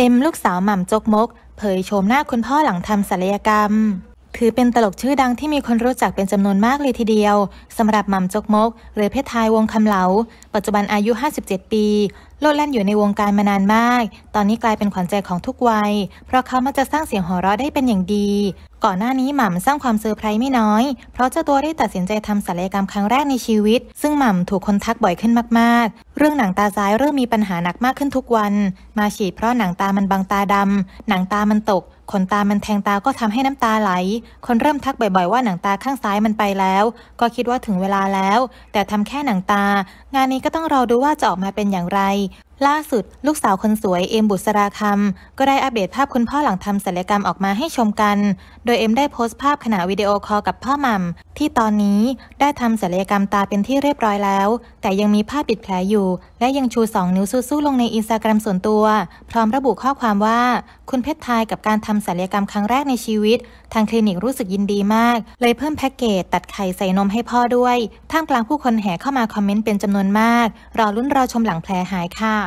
เอ็มลูกสาว หม่ำจกมก เผยโฉมหน้าคุณพ่อหลังทำศัลยกรรม ถือเป็นตลกชื่อดังที่มีคนรู้จักเป็นจำนวนมากเลยทีเดียวสำหรับหม่ำจกมก หรือเพชรทายวงคำเหลา ปัจจุบันอายุ 57 ปี โลดแล่นอยู่ในวงการมานานมาก ตอนนี้กลายเป็นขวัญใจของทุกวัย เพราะเขามักจะสร้างเสียงหัวเราะได้เป็นอย่างดี ก่อนหน้านี้หม่ำสร้างความเซอร์ไพรส์ไม่น้อย เพราะเจ้าตัวได้ตัดสินใจทำศัลยกรรมครั้งแรกในชีวิต ซึ่งหม่ำถูกคนทักบ่อยขึ้นมากเรื่องหนังตาซ้ายเริ่มมีปัญหาหนักมากขึ้นทุกวัน มาฉีดเพราะหนังตามันบังตาดำ หนังตามันตก ขนตามันแทงตาก็ทำให้น้ำตาไหล คนเริ่มทักบ่อยๆว่าหนังตาข้างซ้ายมันไปแล้ว ก็คิดว่าถึงเวลาแล้ว แต่ทำแค่หนังตา งานนี้ก็ต้องรอดูว่าจะออกมาเป็นอย่างไรล่าสุด ลูกสาวคนสวย เอมบุษราคำก็ได้อัปเดตภาพคุณพ่อหลังทำศัลยกรรมออกมาให้ชมกัน โดยเอมได้โพสต์ภาพขณะวิดีโอคอลกับพ่อมัมที่ตอนนี้ได้ทำศัลยกรรมตาเป็นที่เรียบร้อยแล้ว แต่ยังมีผ้าปิดแผลอยู่ และยังชู2นิ้วสู้ๆลงในอินสตาแกรมส่วนตัว พร้อมระบุข้อความว่า คุณเพชรทายกับการทำศัลยกรรมครั้งแรกในชีวิต ทางคลินิกรู้สึกยินดีมาก เลยเพิ่มแพ็กเกจตัดไข่ใส่นมให้พ่อด้วยท่ามกลางผู้คนแห่เข้ามาคอมเมนต์เป็นจำนวนมากรอลุ้นรอชมหลังแผลหายค่ะ